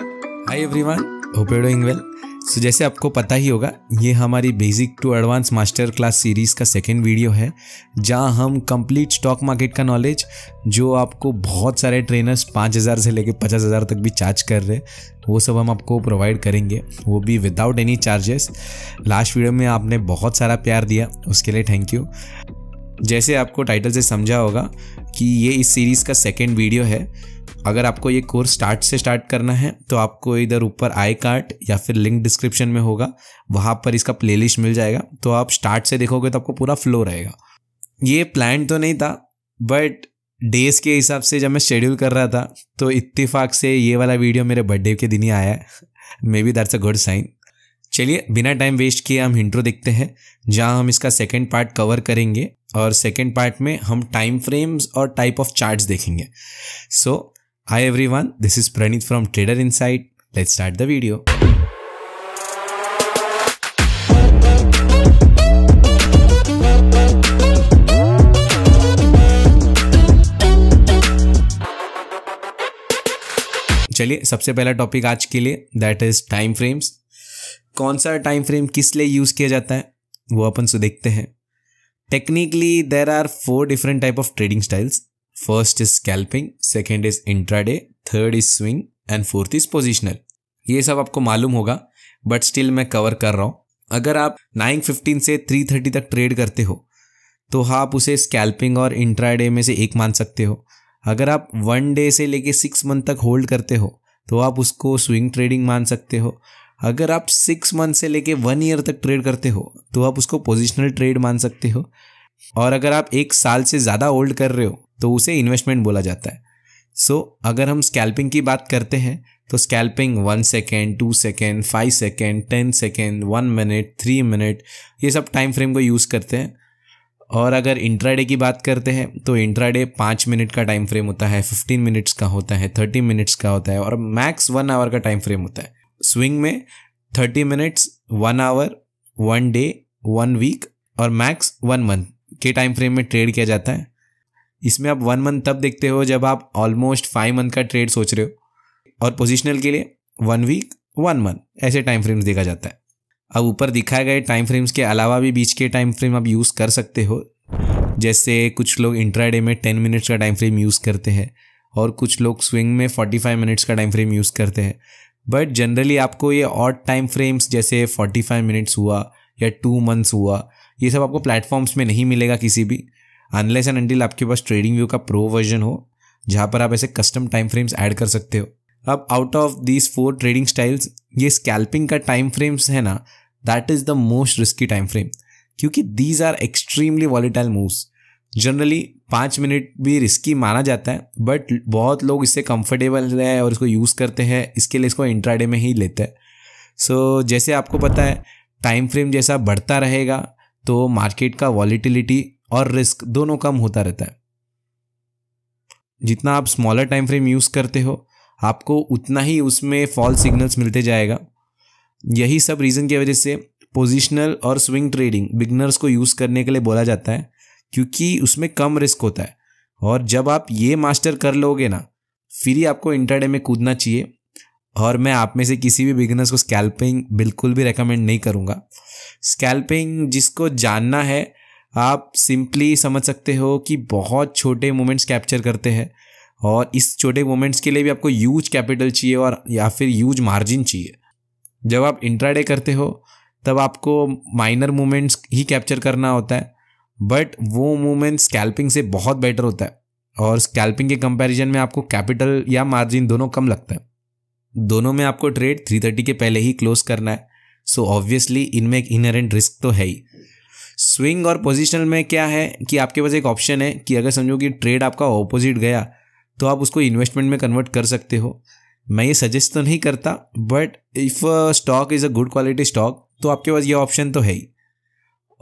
Hi everyone hope you doing well so जैसे आपको पता ही होगा ये हमारी basic to advance master class series का सेकेंड वीडियो है जहाँ हम कंप्लीट स्टॉक मार्केट का नॉलेज जो आपको बहुत सारे ट्रेनर्स पाँच हज़ार से लेकर पचास हज़ार तक भी चार्ज कर रहे हैं वो सब हम आपको प्रोवाइड करेंगे वो भी without any charges last video में आपने बहुत सारा प्यार दिया उसके लिए थैंक यू जैसे आपको टाइटल से समझा होगा कि ये इस सीरीज़ का सेकेंड वीडियो है अगर आपको ये कोर्स स्टार्ट से स्टार्ट करना है तो आपको इधर ऊपर आई कार्ड या फिर लिंक डिस्क्रिप्शन में होगा वहाँ पर इसका प्लेलिस्ट मिल जाएगा तो आप स्टार्ट से देखोगे तो आपको पूरा फ्लो रहेगा ये प्लान तो नहीं था बट डेज़ के हिसाब से जब मैं शेड्यूल कर रहा था तो इत्तेफाक से ये वाला वीडियो मेरे बर्थडे के दिन ही आया है maybe that's a good sign चलिए बिना टाइम वेस्ट किए हम इंट्रो देखते हैं जहां हम इसका सेकंड पार्ट कवर करेंगे और सेकंड पार्ट में हम टाइम फ्रेम्स और टाइप ऑफ चार्ट्स देखेंगे so Hi everyone, this is Pranit from Trader Insight. Let's start the video. चलिए सबसे पहला टॉपिक आज के लिए दैट इज टाइम फ्रेम्स कौन सा टाइम फ्रेम किस लिए यूज़ किया जाता है वो अपन से देखते हैं technically there are four different type of trading styles first is scalping second is intraday third is swing and fourth is positional ये सब आपको मालूम होगा बट स्टिल मैं कवर कर रहा हूँ अगर आप 915 से 330 तक ट्रेड करते हो तो हाँ आप उसे स्कैल्पिंग और इंट्राडे में से एक मान सकते हो अगर आप वन डे से लेके सिक्स मंथ तक होल्ड करते हो तो आप उसको स्विंग ट्रेडिंग मान सकते हो अगर आप सिक्स मंथ से लेके वन ईयर तक ट्रेड करते हो तो आप उसको पोजिशनल ट्रेड मान सकते हो और अगर आप एक साल से ज़्यादा होल्ड कर रहे हो तो उसे इन्वेस्टमेंट बोला जाता है सो so, अगर हम स्कैल्पिंग की बात करते हैं तो scalping one second two second five second ten second one minute three minute ये सब टाइम फ्रेम को यूज़ करते हैं और अगर इंट्राडे की बात करते हैं तो इंट्राडे पाँच मिनट का टाइम फ्रेम होता है फिफ्टीन मिनट्स का होता है थर्टी मिनट्स का होता है और मैक्स वन आवर का टाइम फ्रेम होता है स्विंग में thirty minutes one hour one day one week और मैक्स वन मंथ के टाइम फ्रेम में ट्रेड किया जाता है इसमें आप वन मंथ तब देखते हो जब आप ऑलमोस्ट फाइव मंथ का ट्रेड सोच रहे हो और पोजिशनल के लिए वन वीक वन मंथ ऐसे टाइम फ्रेम्स देखा जाता है अब ऊपर दिखाए गए टाइम फ्रेम्स के अलावा भी बीच के टाइम फ्रेम आप यूज़ कर सकते हो जैसे कुछ लोग इंट्राडे में टेन मिनट्स का टाइम फ्रेम यूज़ करते हैं और कुछ लोग स्विंग में फोर्टी फाइव मिनट्स का टाइम फ्रेम यूज़ करते हैं बट जनरली आपको ये और टाइम फ्रेम्स जैसे फोर्टी फाइव मिनट्स हुआ या टू मंथ्स हुआ ये सब आपको प्लेटफॉर्म्स में नहीं मिलेगा किसी भी अनलेस एंड अनटिल आपके पास ट्रेडिंग व्यू का प्रो वर्जन हो जहाँ पर आप ऐसे कस्टम टाइम फ्रेम्स ऐड कर सकते हो अब out of these four trading styles ये स्कैल्पिंग का टाइम फ्रेम्स है ना that is the most risky time frame क्योंकि these are extremely volatile moves generally पाँच मिनट भी रिस्की माना जाता है बट बहुत लोग इससे कंफर्टेबल रहे और इसको यूज़ करते हैं इसके लिए इसको इंट्राडे में ही लेते हैं सो so, जैसे आपको पता है टाइम फ्रेम जैसा बढ़ता रहेगा तो मार्केट का वॉलीटिलिटी और रिस्क दोनों कम होता रहता है जितना आप स्मॉलर टाइम फ्रेम यूज़ करते हो आपको उतना ही उसमें फॉल सिग्नल्स मिलते जाएगा यही सब रीज़न की वजह से पोजिशनल और स्विंग ट्रेडिंग बिगनर्स को यूज़ करने के लिए बोला जाता है क्योंकि उसमें कम रिस्क होता है और जब आप ये मास्टर कर लोगे ना फिर ही आपको इंटरडे में कूदना चाहिए और मैं आप में से किसी भी बिगनर्स को स्कैल्पिंग बिल्कुल भी रेकमेंड नहीं करूँगा स्कैल्पिंग जिसको जानना है आप सिंपली समझ सकते हो कि बहुत छोटे मोमेंट्स कैप्चर करते हैं और इस छोटे मोमेंट्स के लिए भी आपको यूज कैपिटल चाहिए और या फिर यूज मार्जिन चाहिए जब आप इंट्राडे करते हो तब आपको माइनर मोमेंट्स ही कैप्चर करना होता है बट वो मोमेंट स्कैल्पिंग से बहुत बेटर होता है और स्कैल्पिंग के कंपैरिजन में आपको कैपिटल या मार्जिन दोनों कम लगता है दोनों में आपको ट्रेड 330 के पहले ही क्लोज करना है सो ऑब्वियसली इनमें एक इनहेरेंट रिस्क तो है ही स्विंग और पोजिशनल में क्या है कि आपके पास एक ऑप्शन है कि अगर समझो कि ट्रेड आपका ऑपोजिट गया तो आप उसको इन्वेस्टमेंट में कन्वर्ट कर सकते हो मैं ये सजेस्ट तो नहीं करता but if stock is a good quality stock तो आपके पास ये ऑप्शन तो है ही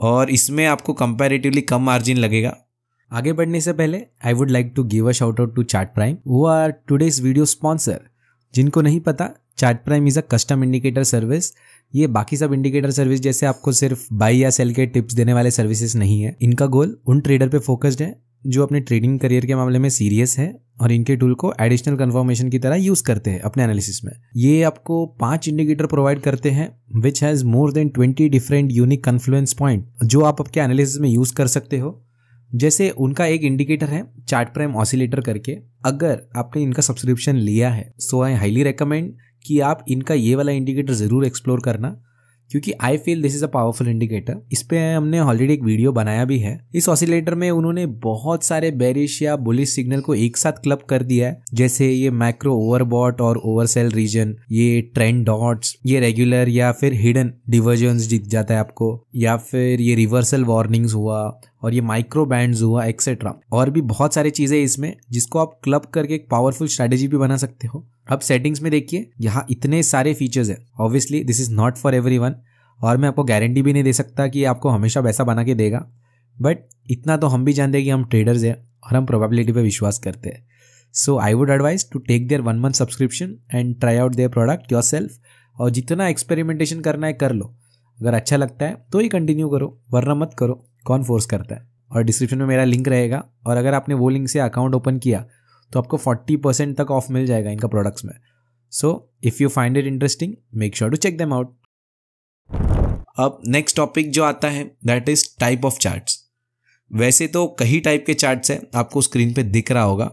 और इसमें आपको कंपैरेटिवली कम मार्जिन लगेगा आगे बढ़ने से पहले I would like to give a shout out to Chart Prime वो आर टूडेज वीडियो स्पॉन्सर जिनको नहीं पता Chart Prime is a custom indicator service ये बाकी सब इंडिकेटर सर्विस जैसे आपको सिर्फ बाई या सेल के टिप्स देने वाले सर्विसेज नहीं है इनका गोल उन ट्रेडर पे फोकस्ड है जो अपने ट्रेडिंग करियर के मामले में सीरियस है और इनके टूल को एडिशनल कन्फर्मेशन की तरह यूज़ करते हैं अपने एनालिसिस में ये आपको पांच इंडिकेटर प्रोवाइड करते हैं which has more than twenty different unique confluence point जो आप आपके एनालिसिस में यूज़ कर सकते हो जैसे उनका एक इंडिकेटर है चार्ट प्राइम ऑसिलेटर करके अगर आपने इनका सब्सक्रिप्शन लिया है सो आई हाईली रिकमेंड कि आप इनका ये वाला इंडिकेटर ज़रूर एक्सप्लोर करना क्योंकि I feel this is a powerful indicator इस पर हमने ऑलरेडी एक वीडियो बनाया भी है इस ऑसिलेटर में उन्होंने बहुत सारे बेरिश या बुलिश सिग्नल को एक साथ क्लब कर दिया है जैसे ये मैक्रो ओवरबॉट और ओवरसेल रीजन ये ट्रेंड डॉट्स ये रेगुलर या फिर हिडन डिवर्जन जीत जाता है आपको या फिर ये रिवर्सल वार्निंग्स हुआ और ये माइक्रो बैंड हुआ एक्सेट्रा और भी बहुत सारी चीज़ें इसमें जिसको आप क्लब करके एक पावरफुल स्ट्रैटेजी भी बना सकते हो अब सेटिंग्स में देखिए यहाँ इतने सारे फीचर्स हैं obviously this is not for every और मैं आपको गारंटी भी नहीं दे सकता कि आपको हमेशा वैसा बना के देगा बट इतना तो हम भी जानते हैं कि हम ट्रेडर्स हैं और हम प्रोबेबिलिटी पे विश्वास करते हैं so I would advise to take their one month subscription and try out their product yourself और जितना एक्सपेरिमेंटेशन करना है कर लो अगर अच्छा लगता है तो ही कंटिन्यू करो वरना मत करो कौन फोर्स करता है और डिस्क्रिप्शन में मेरा लिंक रहेगा और अगर आपने वो लिंक से अकाउंट ओपन किया तो आपको फोर्टी परसेंट तक ऑफ मिल जाएगा इनका प्रोडक्ट्स में so if you find it interesting make sure to check them out अब नेक्स्ट टॉपिक जो आता है that is type of charts वैसे तो कई टाइप के चार्ट्स हैं आपको स्क्रीन पे दिख रहा होगा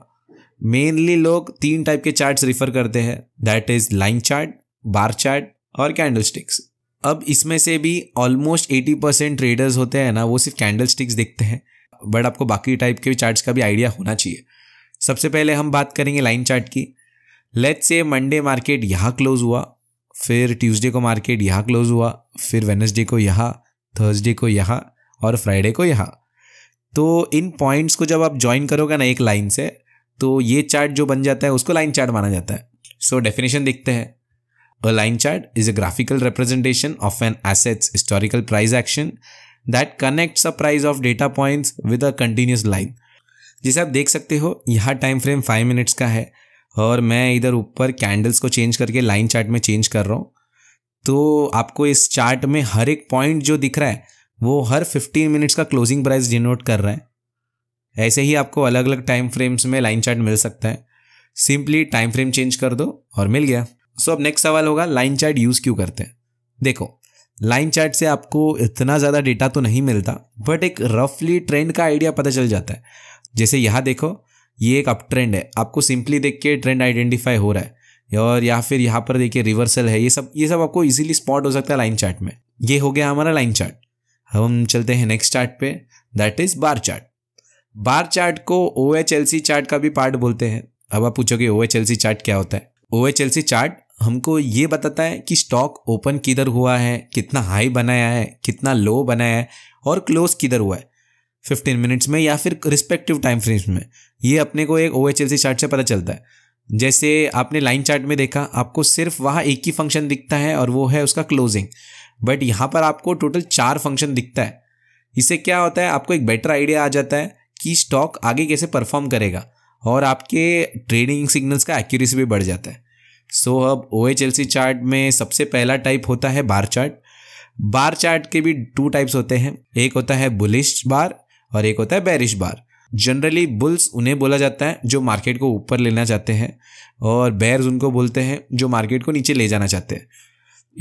मेनली लोग तीन टाइप के चार्ट्स रिफर करते हैं that is line chart bar chart और कैंडल स्टिक्स अब इसमें से भी ऑलमोस्ट एटी परसेंट ट्रेडर्स होते हैं ना वो सिर्फ कैंडल स्टिक्स देखते हैं बट आपको बाकी टाइप के चार्ट्स का भी आइडिया होना चाहिए सबसे पहले हम बात करेंगे लाइन चार्ट की लेट्स से मंडे मार्केट यहाँ क्लोज हुआ फिर ट्यूसडे को मार्केट यहाँ क्लोज हुआ फिर वेनसडे को यहाँ थर्सडे को यहाँ और फ्राइडे को यहाँ तो इन पॉइंट्स को जब आप ज्वाइन करोगे ना एक लाइन से तो ये चार्ट जो बन जाता है उसको लाइन चार्ट माना जाता है सो so, डेफिनेशन देखते हैं A line chart is a graphical representation of an asset's historical price action that connects a price of data points with a continuous line. जैसे आप देख सकते हो यहाँ टाइम फ्रेम फाइव मिनट्स का है और मैं इधर ऊपर कैंडल्स को चेंज करके लाइन चार्ट में चेंज कर रहा हूँ तो आपको इस चार्ट में हर एक पॉइंट जो दिख रहा है वो हर 15 मिनट्स का क्लोजिंग प्राइस डिनोट कर रहा है ऐसे ही आपको अलग अलग टाइम फ्रेम्स में लाइन चार्ट मिल सकता है सिंपली टाइम फ्रेम चेंज कर दो और मिल गया सो अब नेक्स्ट सवाल होगा लाइन चार्ट यूज़ क्यों करते हैं देखो लाइन चार्ट से आपको इतना ज़्यादा डेटा तो नहीं मिलता बट एक रफली ट्रेंड का आइडिया पता चल जाता है जैसे यहां देखो ये एक अप ट्रेंड है आपको सिंपली देख के ट्रेंड आइडेंटिफाई हो रहा है और या फिर यहाँ पर देखिए रिवर्सल है ये सब ये सब आपको इजीली स्पॉट हो सकता है लाइन चार्ट में ये हो गया हमारा लाइन चार्ट हम चलते हैं नेक्स्ट चार्ट पे that is bar chart bar chart को O H L C chart का भी पार्ट बोलते हैं अब आप पूछोगे O H L C chart क्या होता है O H L C chart हमको ये बताता है कि स्टॉक ओपन किधर हुआ है कितना हाई बनाया है कितना लो बनाया है और क्लोज किधर हुआ है फिफ्टीन मिनट्स में या फिर रिस्पेक्टिव टाइम फ्रेम्स में ये अपने को एक ओ एच चार्ट से पता चलता है जैसे आपने लाइन चार्ट में देखा आपको सिर्फ वहाँ एक ही फंक्शन दिखता है और वो है उसका क्लोजिंग बट यहाँ पर आपको टोटल चार फंक्शन दिखता है इससे क्या होता है आपको एक बेटर आइडिया आ जाता है कि स्टॉक आगे कैसे परफॉर्म करेगा और आपके ट्रेडिंग सिग्नल्स का एक्यूरेसी भी बढ़ जाता है सो अब O H L C chart में सबसे पहला टाइप होता है बार चार्ट बार चार्ट के भी टू टाइप्स होते हैं एक होता है बुलिश बार और एक होता है बैरिश बार जनरली बुल्स उन्हें बोला जाता है जो मार्केट को ऊपर लेना चाहते हैं और बैर्स उनको बोलते हैं जो मार्केट को नीचे ले जाना चाहते हैं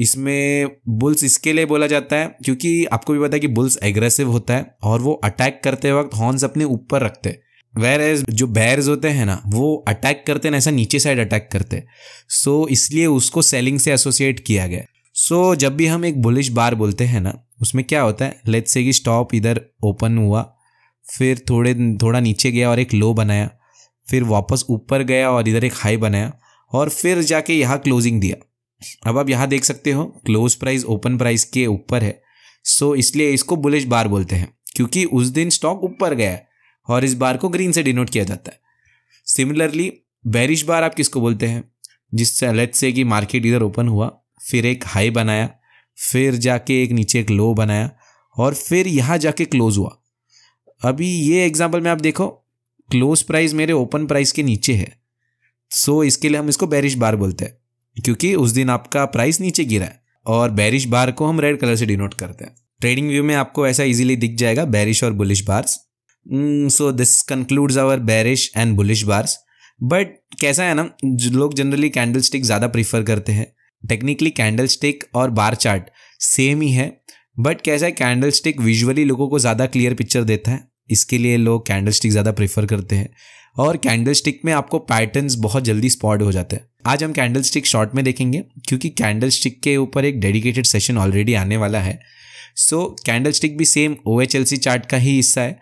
इसमें बुल्स इसके लिए बोला जाता है क्योंकि आपको भी पता है कि बुल्स एग्रेसिव होता है और वो अटैक करते वक्त हॉर्न्स अपने ऊपर रखते हैं वेर एज जो बैर्स होते हैं ना वो अटैक करते ना ऐसा नीचे साइड अटैक करते सो so, इसलिए उसको सेलिंग से एसोसिएट किया गया सो so, जब भी हम एक बुलिश बार बोलते हैं ना उसमें क्या होता है लेट से कि स्टॉप इधर ओपन हुआ फिर थोड़े थोड़ा नीचे गया और एक लो बनाया फिर वापस ऊपर गया और इधर एक हाई बनाया और फिर जाके यहाँ क्लोजिंग दिया अब आप यहाँ देख सकते हो क्लोज प्राइस ओपन प्राइस के ऊपर है सो so, इसलिए इसको बुलिश बार बोलते हैं क्योंकि उस दिन स्टॉक ऊपर गया और इस बार को ग्रीन से डिनोट किया जाता है सिमिलरली बैरिश बार आप किसको बोलते हैं जिससे लेट से कि मार्केट इधर ओपन हुआ फिर एक हाई बनाया फिर जाके एक नीचे एक लो बनाया और फिर यहाँ जाके क्लोज हुआ अभी ये एग्जाम्पल में आप देखो क्लोज प्राइस मेरे ओपन प्राइस के नीचे है सो so, इसके लिए हम इसको बैरिश बार बोलते हैं क्योंकि उस दिन आपका प्राइस नीचे गिरा है और बैरिश बार को हम रेड कलर से डिनोट करते हैं ट्रेडिंग व्यू में आपको ऐसा इजीली दिख जाएगा बैरिश और bullish bars mm, so this concludes our bearish and bullish bars but कैसा है ना लोग जनरली कैंडल स्टिक ज़्यादा प्रीफर करते हैं टेक्निकली कैंडल स्टिक और बार चार्ट सेम ही है बट कैसा है कैंडल स्टिक विजुअली लोगों को ज़्यादा क्लियर पिक्चर देता है इसके लिए लोग कैंडल स्टिक ज़्यादा प्रीफर करते हैं और कैंडल स्टिक में आपको पैटर्न्स बहुत जल्दी स्पॉट हो जाते हैं आज हम कैंडल स्टिक शॉर्ट में देखेंगे क्योंकि कैंडल स्टिक के ऊपर एक डेडिकेटेड सेशन ऑलरेडी आने वाला है सो कैंडल स्टिक भी सेम ओ चार्ट का ही हिस्सा है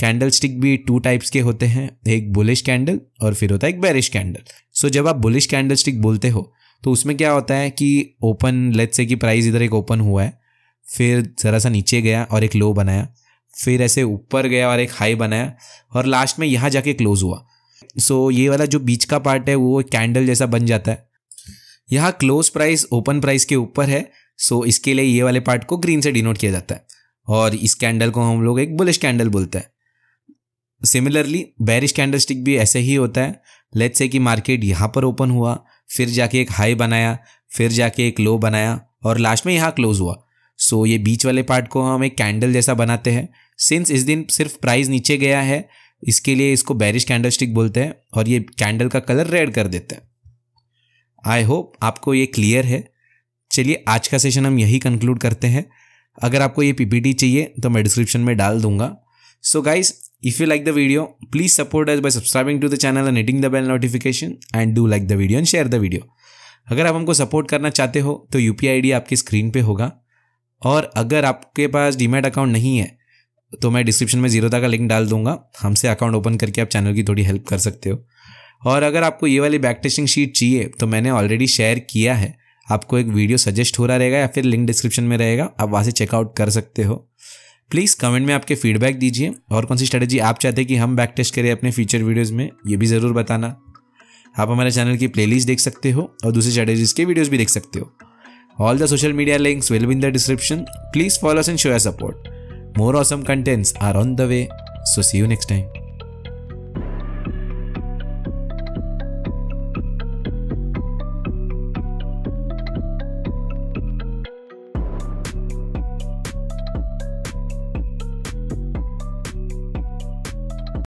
कैंडल स्टिक भी टू टाइप्स के होते हैं एक बुलिश कैंडल और फिर होता है एक बेरिश कैंडल सो जब आप बुलिश कैंडल स्टिक बोलते हो तो उसमें क्या होता है कि ओपन लेट से कि प्राइस इधर एक ओपन हुआ है फिर ज़रा सा नीचे गया और एक लो बनाया फिर ऐसे ऊपर गया और एक हाई बनाया और लास्ट में यहाँ जाके क्लोज़ हुआ सो so, ये वाला जो बीच का पार्ट है वो कैंडल जैसा बन जाता है यहाँ क्लोज प्राइस ओपन प्राइस के ऊपर है सो so, इसके लिए ये वाले पार्ट को ग्रीन से डिनोट किया जाता है और इस कैंडल को हम लोग एक बुलिश कैंडल बोलते हैं सिमिलरली बैरिश कैंडलस्टिक भी ऐसे ही होता है लेट्स से कि मार्केट यहाँ पर ओपन हुआ फिर जाके एक हाई बनाया फिर जाके एक लो बनाया और लास्ट में यहाँ क्लोज हुआ सो so, ये बीच वाले पार्ट को हम एक कैंडल जैसा बनाते हैं सिंस इस दिन सिर्फ प्राइस नीचे गया है इसके लिए इसको बैरिश स्टिक बोलते हैं और ये कैंडल का कलर रेड कर देते हैं आई होप आपको ये क्लियर है चलिए आज का सेशन हम यही कंक्लूड करते हैं अगर आपको ये पीपीटी चाहिए तो मैं डिस्क्रिप्शन में डाल दूंगा so so guys If you like the video, please support us by subscribing to the channel and hitting the bell notification and do like the video and share the video. अगर आप हमको support करना चाहते हो तो U P आपकी screen पे होगा और अगर आपके पास डीमेट अकाउंट नहीं है तो मैं डिस्क्रिप्शन में तक का लिंक डाल दूंगा हमसे अकाउंट ओपन करके आप चैनल की थोड़ी हेल्प कर सकते हो और अगर आपको ये वाली बैक टेस्टिंग शीट चाहिए तो मैंने ऑलरेडी शेयर किया है आपको एक वीडियो सजेस्ट हो रहा रहेगा या फिर लिंक डिस्क्रिप्शन में रहेगा आप वहाँ से चेकआउट कर सकते हो प्लीज़ कमेंट में आपके फीडबैक दीजिए और कौन सी स्ट्रेटेजी आप चाहते हैं कि हम बैक टेस्ट करें अपने फ्यूचर वीडियोज़ में ये भी ज़रूर बताना आप हमारे चैनल की प्लेलिस्ट देख सकते हो और दूसरी स्ट्रेटेजीज़ के वीडियोज़ भी देख सकते हो all the social media links will be the description please follow and show our support more awesome contents are on the way so see you next time